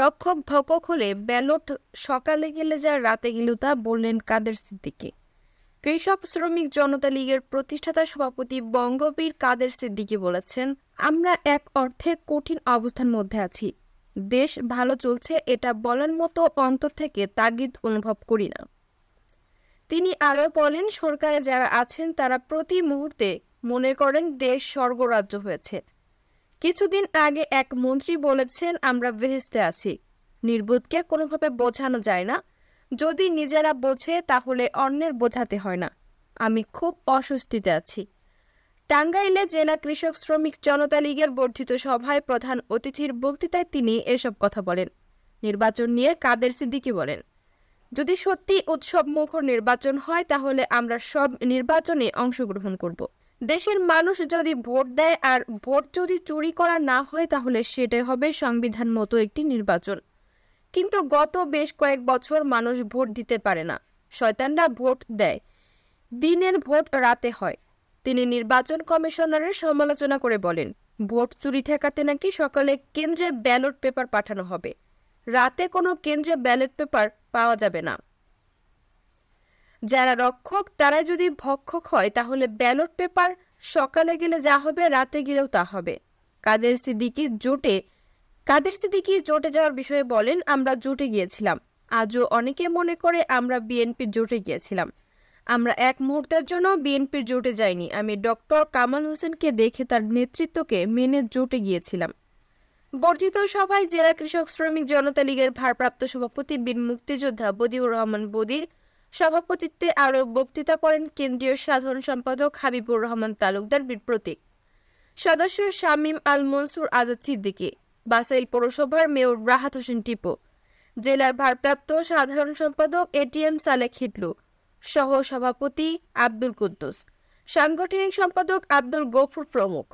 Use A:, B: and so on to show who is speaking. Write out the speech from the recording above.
A: রক্ষক ভকক হলে ব্যালট সকালে গেলে যা রাতে গেল তা বললেন কাদের সিদ্দিকি কৃষক শ্রমিক জনতা লীগের প্রতিষ্ঠাতা সভাপতি বঙ্গবীর কাদের সিদ্দিকি বলেছেন আমরা এক অর্থে কঠিন অবস্থার মধ্যে আছি দেশ ভালো চলছে এটা বলার মতো অন্তর থেকে তাগিদ অনুভব করি না তিনি আরও বলেন সরকারে যারা আছেন তারা প্রতি মুহূর্তে মনে করেন দেশ স্বর্গরাজ্য হয়েছে কিছুদিন আগে এক মন্ত্রী বলেছেন আমরা বেহেস্তে আছি নির্বোধকে কোনোভাবে বোঝানো যায় না যদি নিজেরা বোঝে তাহলে অন্যের বোঝাতে হয় না আমি খুব অস্বস্তিতে আছি টাঙ্গাইলে জেলা কৃষক শ্রমিক জনতা লীগের বর্ধিত সভায় প্রধান অতিথির বক্তৃতায় তিনি এসব কথা বলেন নির্বাচন নিয়ে কাদের সিদ্দিকি বলেন যদি সত্যি উৎসব মুখর নির্বাচন হয় তাহলে আমরা সব নির্বাচনে অংশগ্রহণ করব দেশের মানুষ যদি ভোট দেয় আর ভোট যদি চুরি করা না হয় তাহলে সেটাই হবে সংবিধান মতো একটি নির্বাচন কিন্তু গত বেশ কয়েক বছর মানুষ ভোট দিতে পারে না শয়তানরা ভোট দেয় দিনের ভোট রাতে হয় তিনি নির্বাচন কমিশনারের সমালোচনা করে বলেন ভোট চুরি ঠেকাতে নাকি সকালে কেন্দ্রে ব্যালট পেপার পাঠানো হবে রাতে কোনো কেন্দ্রে ব্যালট পেপার পাওয়া যাবে না যারা রক্ষক তারা যদি ভক্ষক হয় তাহলে ব্যালট পেপার সকালে গেলে যা হবে রাতে গেলেও তা হবে কাদের সিদ্দিকি জোটে কাদের সিদ্দিকি জোটে যাওয়ার বিষয়ে বলেন আমরা জোটে গিয়েছিলাম আজও অনেকে মনে করে আমরা বিএনপির জোটে গিয়েছিলাম আমরা এক মুহূর্তের জন্য বিএনপির জোটে যাইনি আমি ডক্টর কামাল হোসেনকে দেখে তার নেতৃত্বকে মেনে জোটে গিয়েছিলাম বর্ধিত সভায় জেলা কৃষক শ্রমিক জনতা লীগের ভারপ্রাপ্ত সভাপতি বীর মুক্তিযোদ্ধা বদিউর রহমান বদির সভাপতিত্বে আরও বক্তৃতা করেন কেন্দ্রীয় সাধারণ সম্পাদক হাবিবুর রহমান তালুকদার প্রতীক সদস্য শামীম আল মনসুর আজাদ সিদ্দিকী বাসাইল পৌরসভার মেয়র রাহাত হোসেন টিপু জেলার ভারপ্রাপ্ত সাধারণ সম্পাদক এটিএম সালেক হিটলু সহ সভাপতি আব্দুল কুদ্দুস সাংগঠনিক সম্পাদক আব্দুল গফুর প্রমুখ